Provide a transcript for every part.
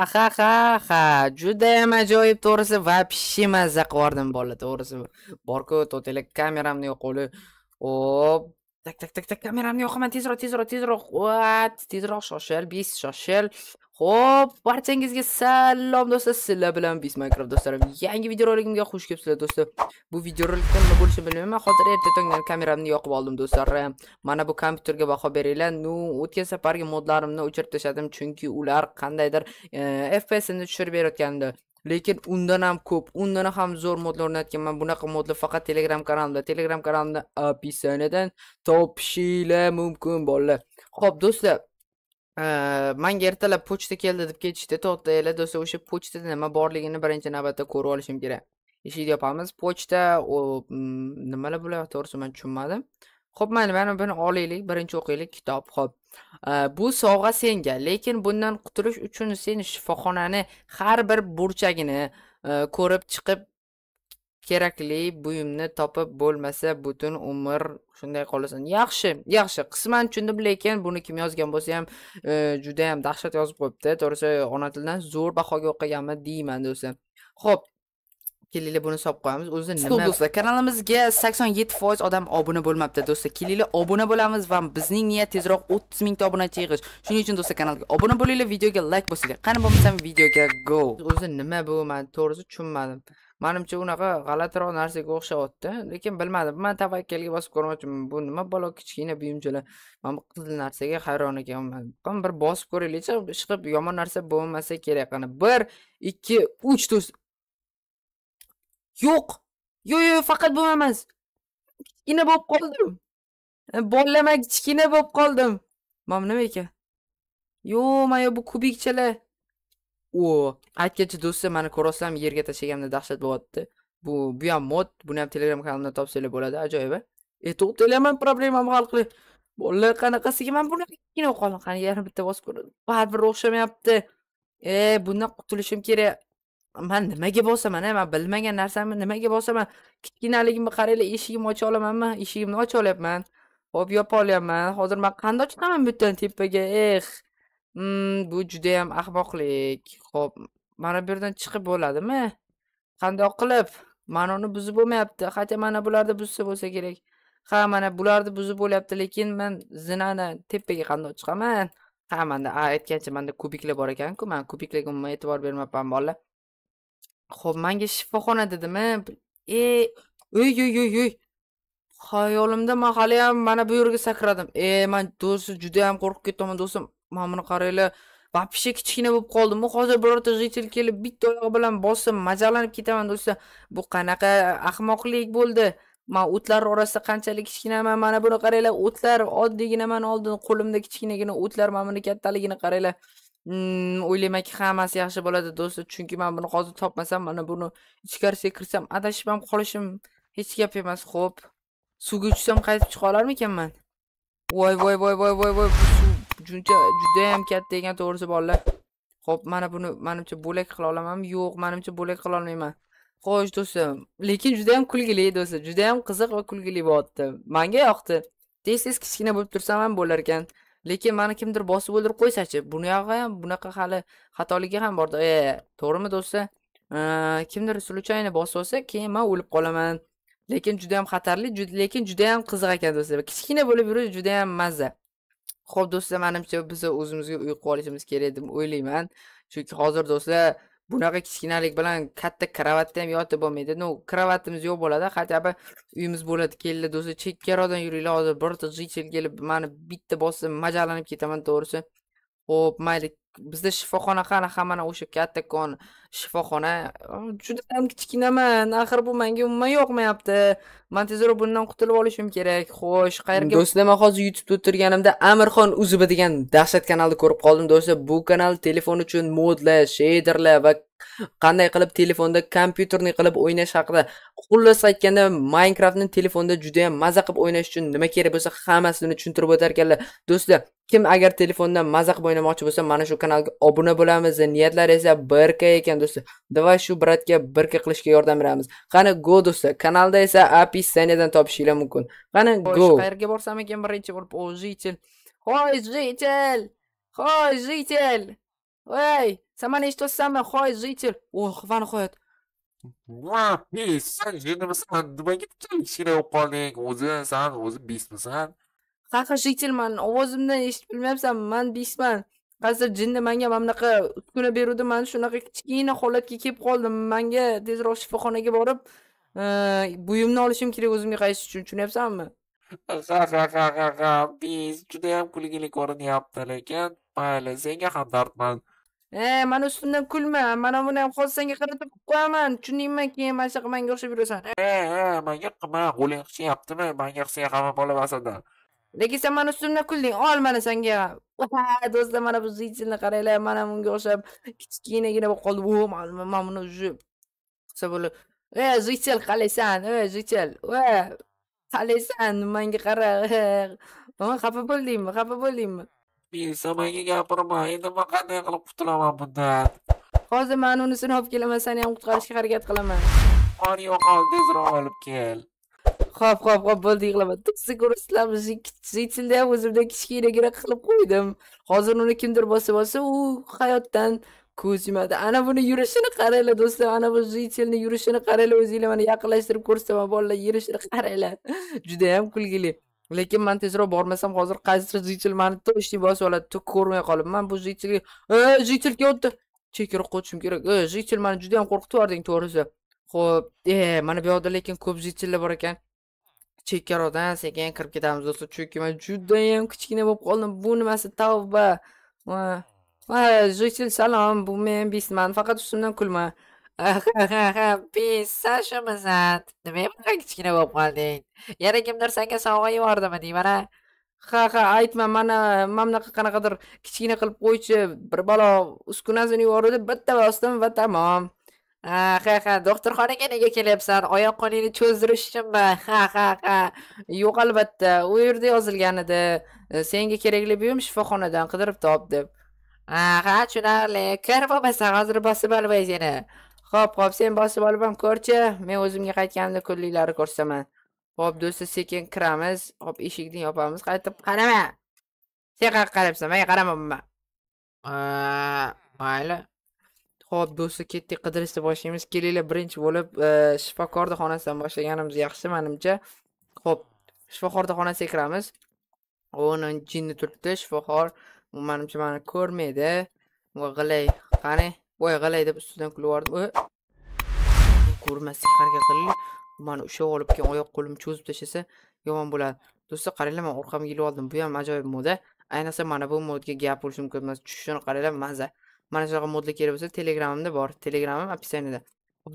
ha ha ha ha judayam ajoyib to'g'risi вообще mazza yubordim bola to'g'risi borku to'tilik kameramni yo'qoli o'p tak tak tak tak kameramni yoqaman tezroq tezroq tezroq vat tezroq shoshil bis shoshil Xo'p, barchangizga salom do'stlar, sizlar bilan biz Minecraft do'stlarim. Yangi videoroligimga xush kelibsizlar do'stlar. Bu videorolikda nima bo'lishi bilmayman. Hozir erta tongdan kameramni yoqib oldim do'stlar. Mana bu kompyuterga baho beringlar. Nu, o'tgan safargi modlarimni o'chirib tashladim chunki ular qandaydir e, FPS'ni tushirib berayotgandi. lekin undan ham ko'p undan ham zo'r modlar o'rnatganman bunaqa modlar faqat telegram kanalimda telegram kanalimni описаниyadan topishinglar mumkin bolalar ho'p do'stlar manga ertalab pochta keldi deb ketishdi to'xtanglar do'stlar o'sha pochtada nima borligini birinchi navbatda ko'rib olishim kerak eshikni yopamiz pochta mm, nimalar bo'lyapti to'g'risi man tushunmadim ho'p mayli mana buni olaylik birinchi o'qiylik kitob ho'p bu sovg'a senga lekin bundan qutulish uchun sen shifoxonani har bir burchagini e, ko'rib chiqib kerakli buyumni topib bo'lmasa butun umr shunday qolasan yaxshi yaxshi qisman tushundim lekin buni kim yozgan bo'lsa ham e, juda yam dahshat yozib qo'yibdi to'g'risi ona tilidan zo'r bahoga o'qiganman deyman do'stim ho'p kelinglar buni solib qo'yamiz o'zi nima do'stlar kanalimizga sakson yetti foiz odam obuna bo'lmabdi do'stlar kelinglar obuna bo'lamiz va bizning niyat tezroq o'ttiz mingta obunachi yig'ish shuning uchun do'stlar kanalga obuna bo'linglar videoga layk bosinglar qani bo'lmasam videoga go o'zi nima bu man to'g'risi tushunmadim manimcha unaqa g'alatiroq narsaga o'xshayapti lekin bilmadim man tavakkalga bosib ko'rmoqchiman bu nima balo kichkina buyumchalar mana bu qizil narsaga hayron ekanman bir bosib ko'raylikchi ishqilib yomon narsa bo'lmasa kerak qani bir ikki uch do'st yo'q yo'q yo'q faqat bu emas kichkina bo'lib qoldim e, bolama kichkina bo'lib qoldim mam nima ekan yo'q mana bu kubikchalar o aytgancha do'stlar mani ko'rolsam yerga tashlaganimda dahshat bo'lyapti bu bu ham mod buni ham telegram kanalimdan topsanglar bo'ladi ajoyib e to'xtanglar man problemamni hal qilay bolalar qanaqasiga man bo'lib qoldim qani yana bitta bosib ko'raman baribir o'xshamayapti e bundan qutulishim kerak man nimaga bosaman man bilmagan narsamni nimaga bosaman kichkinaligimni qaranglar eshigimni ocha olamanmi eshigimni ocha olyapman hop yopa olyapman hozir man qanday chiqaman bu yerdan tepaga eh bu judayam ahmoqlik hop mana bu yerdan chiqib bo'ladimi qandoq qilib uni buzib bo'lmayapti хотя mana bularni buzsa bo'lsa kerak ha mana bularni buzib bo'lyapti lekin man zinani tepaga qandoq chiqaman ha manda aytgancha manda kubiklar bor ekanku man kubiklarga umuman e'tibor bermabman bolalar xo'p manga shifoxona dedimi e uy uy uy uy xayolimda man haliyam mana bu yerga sakradim e man juda judayam qo'rqib ketganman do'stim mana buni qaranglar вообще kichkina bo'lib qoldim bu hozir birorta житель kelib bitta oyog'i bilan bossa majalanib ketaman do'stlar bu qanaqa ahmoqlik bo'ldi man o'tlar orasida qanchalik kichkinaman mana buni qaranglar o'tlar oddiygina man oldin qo'limda kichkinagina o'tlar mana buni kattaligini qaranglar Mmm, o'ylaymanki, hammasi yaxshi bo'ladi do'stlar, chunki men buni hozir topmasam, mana buni ichkarisiga kirsam, adashib ham qolishim hech gap emas, xo'p. Suvga tushsam qaytib chiqa olarmikanman ekanman? Voy, voy, voy, voy, voy, voy, bu suv juncha juda ham katta ekan to'g'risi bolalar. Xo'p, mana buni menimcha bo'lak qila olamanmi? Yo'q, menimcha bo'lak qila olmayman. Xo'sh, do'stlar, lekin juda ham kulgili do'stlar, juda ham qiziq va kulgili bo'lyapti Menga yoqdi. Tez-tez kichkina bo'lib tursam ham bo'lar ekan. lekin mani kimdir bosib o'ldirib qo'ysachi buniyog'i ham bunaqa hali xatoligi ham borda e to'g'rimi do'stlar e, kimdir случайно bosib olsa keyin man o'lib qolaman lekin juda yam xatarli lekin juda yam qiziq ekan do'stlar kichkina bo'lib yurish juda yam mazza ho'p do'stlar manimcha biz o'zimizga uyqu olishimiz kerak deb o'ylayman chunki hozir do'stlar bunaqa kichkinalik bilan katta kravatda ham yotib bo'lmaydi ну kravatimiz yo'q bo'ladi хотя бы uyimiz bo'ladi keldi do'sti chekkaroqdan yuringlar hozir birta житель kelib mani bitta bossa majalanib ketaman to'g'risi ho'p mayli bizda shifoxona qani mana o'sha kattakon shifoxona juda ham kichkinaman axir bu menga umuman yoqmayapti man tezroq bundan qutulib olishim kerak xo'sh qayerga do'stlar man hozir youtubeda o'tirganimda amirxon uzibi degan dahshat kanalni ko'rib qoldim do'stlar bu kanal telefon uchun modlar sheyderlar va qanday qilib telefonda kompyuterni qilib o'ynash haqida xullas aytganda minecraftni telefonda juda yam mazza qilib o'ynash uchun nima kerak bo'lsa hammasini tushuntirib o'tar ekanlar do'stlar kim agar telefonda mazza qilib o'ynamoqchi bo'lsa mana shu kanalga obuna bo'lamiz niyatlar esa bir k ekan do'stlar давай shu bratga bir k qilishga yordam beramiz qani go do'stlar kanalda esa описаниеdan topishinglar mumkin qani go qayerga borsam ekan birinchi bo'lib o житель hoy житель hoy житель voy Сама лишь то самое хой житель. Ох, ван ходит. Ва, и сан жирмасан, nimaga tekshirib qolding o'zi san o'zi bismisan ha jitelman ovozimdan eshitib ман, man bisman hozir jinni manga mana bunaqa uskuna beruvdi man shunaqa kichkina holatga kelib qoldim manga tezroq shifoxonaga borib buyumni olishim kerak o'zimga qaytish uchun tushunyapsanmi ha ha ha ha ha biz kulgili ko'rinyapti lekin mayli senga hamdardman e mana ustimdan kulma mana buni ham senga qaratib qo'yaman tushundingmi keyin mana shunaqa manga o'xshab yurasan e e manga qilma qo'ling qichyaptimi manga qilsang hamma bola masada lekin sen mani ustimdan kulding ol mana senga do'stlar mana bu zitsilni qaranglar mana bunga o'xshab kichkinagina bo'lib qoldi o mana buni уже qilsa bo'lib e zitel qalaysan e zitel e qalaysan manga qara xafa bo'ldingmi xafa bo'ldingmi Bisa bayi gak bermain makanya kalau qutulaman bundan hozir mani unisini olib kelamasani ham qutqarishga harakat qilaman qoni yo'q ol tezroq olib kel ho'p ho'p ho'p bo'ldi yig'lama to'siq ko'rsatamizni ichimda ham o'zimdan kichkinagina qilib qo'ydim hozir uni kimdir bosib olsa u hayotdan ko'z yumadi ana buni yurishini qaranglar do'stlar ana bu zitelni yurishini qaranglar o'zinglar mana yaqinlashtirib ko'rsataman bolalar yurishini qaranglar judayam kulgili lekin man tezroq bormasam hozir qaysidir zitel mani точно bosib oladi to ko'rmay qolibman bu zitelga e zitel kelyapti chekroq qochishim kerak e zitel mani juda yam qo'rqitib yubording to'g'risi ho'p e mana bu yoqda lekin ko'p zitellar bor ekan chekkaroqdan sekin kirib ketamiz do'stlar chunki man judayam kichkina bo'lib qoldim bu nimasi tavba va zitel salom bu men bisman faqat ustimdan kulma biz Sashimizan. Nima bunaqa kichkina bo'lib qolding? Yana kimdir senga sovg'a yubordimi deyman Ha ha aytma mana mana bunaqa qanaqadir kichkina qilib qo'ychi bir balo uskunasini yubordi bitta bosdim va tamom. ha ha doktorxonaga nega kelyapsan oyoq qo'lingni cho'zdirish uchunmi ha ha ha yo'q albatta u yerda yozilgan edi e, senga kerakli buyum shifoxonadan qidirib top deb ha ha tushunarli kir bo'lmasa hozir bosib olmay seni Xo'p, xo'p, sen bosib olib ham ko'rchi. Men o'zimga qaytganimda kunliklari ko'rsaman. Xo'p, do'stlar sekin kiramiz. Xo'p, eshikni yopamiz. Qaytib qarama. Sen qayerga qarayapsan? Menga qaramabman. Mayli. Xo'p, do'stlar ketdik qidirishni boshlaymiz. Kelinglar, birinchi bo'lib e, shifokor xonasidan boshlaganimiz yaxshi menimcha. Xo'p, shifokor xonasiga kiramiz. uni jinni turibdi, shifokor menimcha meni ko'rmaydi. G'ilay, qani, voy g'alay deb ustidan kulib yubordim ko'rmaslik harakat qildik mani ushlab olib keyin oyoq qo'limni cho'zib tashlasa yomon bo'ladi do'stlar qaranglar man orqamga yilib oldim bu ham ajoyib moda ayniqsa mana bu modga gap bo'lishi mumkin emas tushishini qaranglar maza mana shunaqa modda kerak bo'lsa telegramimda bor telegramim описанияda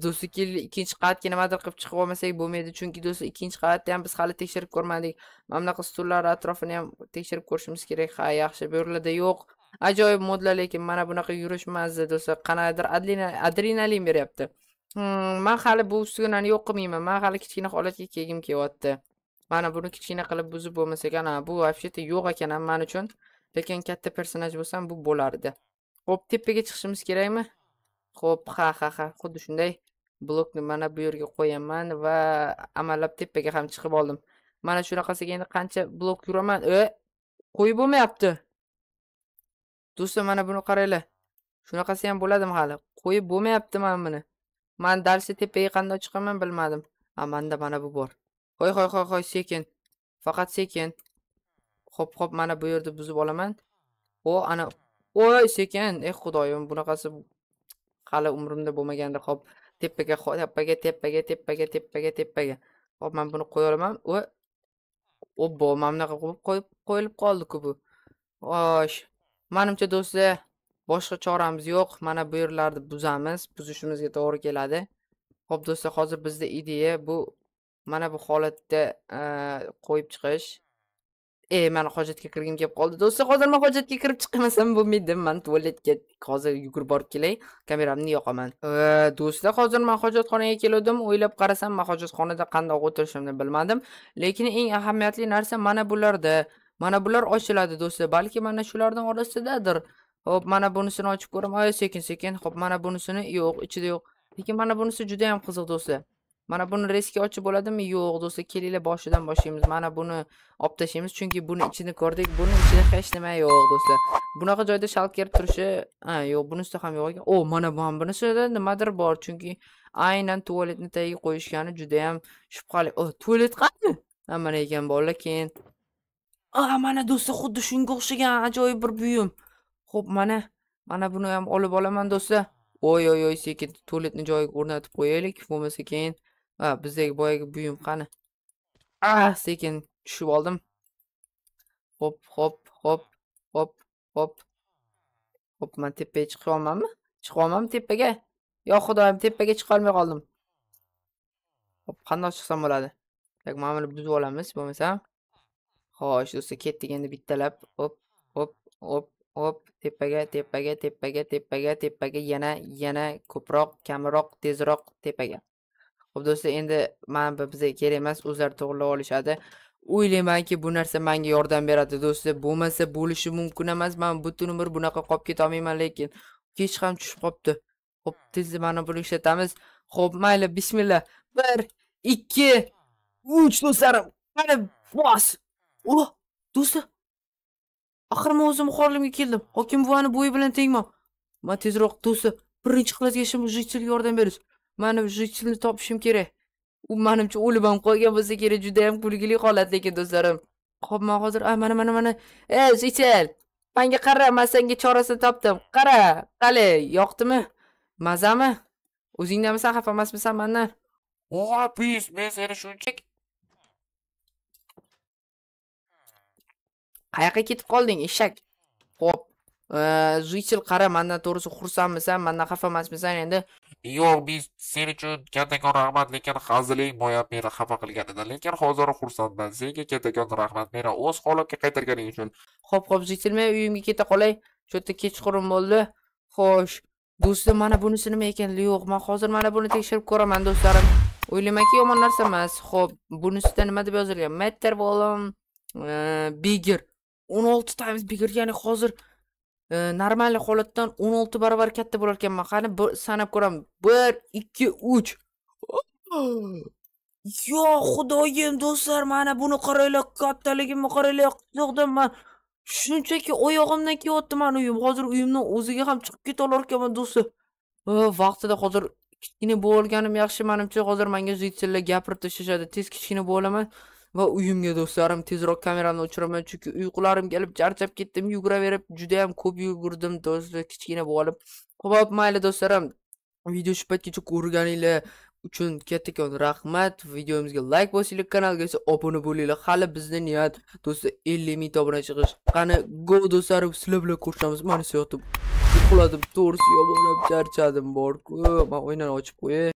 do'stlar keldi ikkinchi qavatga nimadir qilib chiqib olmasak bo'lmaydi chunki do'stlar ikkinchi qavatni ham biz hali tekshirib ko'rmadik mana bunaqa stullar atrofini ham tekshirib ko'rishimiz kerak ha yaxshi bu yo'q ajoyib modlar lekin mana bunaqa yurish mazza do'stlar qanaqadir adrenalin beryapti hmm, man hali bu uskunani yo'q qilmayman man hali kichkina holatga kelgim kelyapti mana buni kichkina qilib buzib bo'lmas ekan bu вообще yo'q ekan man uchun lekin katta personaj bo'lsam bu bo'lardi ho'p tepaga chiqishimiz kerakmi ho'p ha ha ha xuddi shunday blokni mana bu yerga qo'yaman va amallab tepaga ham chiqib oldim mana shunaqasiga endi qancha blok yuraman e qo'yib bo'lmayapti do'stim mana buni qaranglar shunaqasi ham bo'ladimi hali qo'yib bo'lmayapti mana buni man dalsi tepaga qanday chiqaman bilmadim a manda mana bu bor hoy hoy hoy hoy sekin faqat sekin hop hop mana bu yerda buzib olaman o ana oy sekin eh xudoyim bunaqasi hali umrimda bo'lmagandi hop tepaga tepaga tepaga tepaga tepaga tepaga hop man buni qo'ya olaman o obbo mana bunaqa qo'yib qo'yilib qoldiku bu osh manimcha do'stlar boshqa choramiz yo'q mana bu yerlarni buzamiz buzishimizga to'g'ri keladi ho'p do'stlar hozir bizda ideya bu mana bu holatda e, qo'yib chiqish e mana hojatga kirgim kelib qoldi do'stlar hozir man hojatga kirib chiqmasam bo'lmaydi man tualetga hozir yugurib borib kelay kameramni yoqaman e, do'stlar hozir man hojatxonaga keluvdim o'ylab qarasam man hojatxonada qandoq o'tirishimni bilmadim lekin eng ahamiyatli narsa mana bularda mana bular ochiladi do'stlar balki mana shulardan orasidadir ho'p mana bunisini ochib ko'raman sekin sekin ho'p mana bunisini yo'q ichida yo'q lekin mana bunisi juda yam qiziq do'stlar mana buni reski ochib bo'ladimi yo'q do'stlar kelinglar boshidan boshlaymiz mana buni olib tashlaymiz chunki buni ichini ko'rdik buni ichida hech nima yo'q do'stlar bunaqa joyda shalker turishi ha yo'q bunisida ham yo'q ekan o oh, mana bu ham bunisida nimadir bor chunki aynan tualetni tagiga qo'yishgani judayam shubhali o oh, tualet qani ha mana ekan bolalar keyin a mana do'stlar xuddi shunga o'xshagan ajoyib bir buyum xo'p mana mana buni ham olib olaman do'stlar oy oy oy sekin tualetni joyiga o'rnatib qo'yaylik bo'lmasa keyin ha bizdagi boyagi buyum qani ah sekin tushib oldim hop hop hop hop hop hop man tepaga chiqa olmaymanmi? chiqa olmayman tepaga yo xudoyim tepaga chiqa olmay qoldim Xo'p, qandoq chiqsam bo'ladi mana buni buzib olamiz bo'lmasam xo'sh do'stlar ket deganda bittalab hop hop hop hop tepaga tepaga tepaga tepaga tepaga yana yana ko'proq kamroq tezroq tepaga ho'p do'stlar endi mana bu bizga kerak emas o'zlari to'g'irlab olishadi o'ylaymanki bu narsa menga yordam beradi do'stlar bo'lmasa bo'lishi mumkin emas man butun umr bunaqa qolib ketolmayman lekin kech ham tushib qolibdi ho'p tezda mana buni ishlatamiz ho'p mayli bismillah bir ikki uch do'stlarim qani bos Ula, do'stlar. Axir men o'zim xo'rlimga keldim. Hokim buvani bo'yi bilan tengman. Men tezroq do'stlar, birinchi klassga ishim jitsil yordam berish. Meni jitsilni topishim kerak. U menimcha o'lib ham qolgan bo'lsa kerak, juda ham kulgili holat lekin do'stlarim. Xo'p, men hozir a mana mana mana, ey jitsil. Menga qara, men senga chorasini topdim. Qara, qali, yoqdimi? Mazami? O'zingdanmisan, xafa emasmisan mendan? Oha, pis, men seni shunchaki qayoqqa ketib qolding eshak ho'p житель qara mandan to'g'risi xursandmisan mandan xafa emasmisan endi yo'q biz sen uchun kattakon rahmat lekin haziling boya meni xafa qilgan edi lekin hozir xursandman senga kattakon rahmat meni o'z holimga qaytarganing uchun ho'p ho'p житель men uyimga keta qolay shu yerda kechqurun bo'ldi xo'sh do'stim mana bunisi nima ekan yo'q man hozir mana buni tekshirib ko'raman do'stlarim o'ylaymanki yomon narsa emas ho'p bunisida nima deb yozilgan metter volum bigger 16 times bigger ya'ni hozir e, normal holatdan 16 barobar katta bo'lar ekanman qani bir sanab ko'raman 1 2 3 yo xudoyim do'stlar mana buni qaranglar kattaligimni qaranglar qutlug'dim man shunchaki oyog'imdan kelyapti mani uyim hozir uyimdan o'ziga ham chiqib ketolar ekanman do'stlar vaqtida hozir kichkina bo'lganim yaxshi manimcha hozir menga zitsillar gapirib tashlashadi tez kichkina bo'laman va uyimga do'stlarim tezroq kamerani o'chiraman chunki uyqularim kelib charchab ketdim yuguraverib juda yam ko'p yugurdim do'stlar kichkina bo'lib ho'p mayli do'stlarim video shu paytgacha ko'rganinglar uchun kattakon rahmat videomizga layk bosinglar kanalga esa obuna bo'linglar hali bizni niyat do'stlar ellik mingta obuna chiqish qani go do'stlarim sizlar bilan ko'rishamiz mana shu yotib uxladim to'g'risi yomonlab charchadim borku man o'ynani ochib qo'yay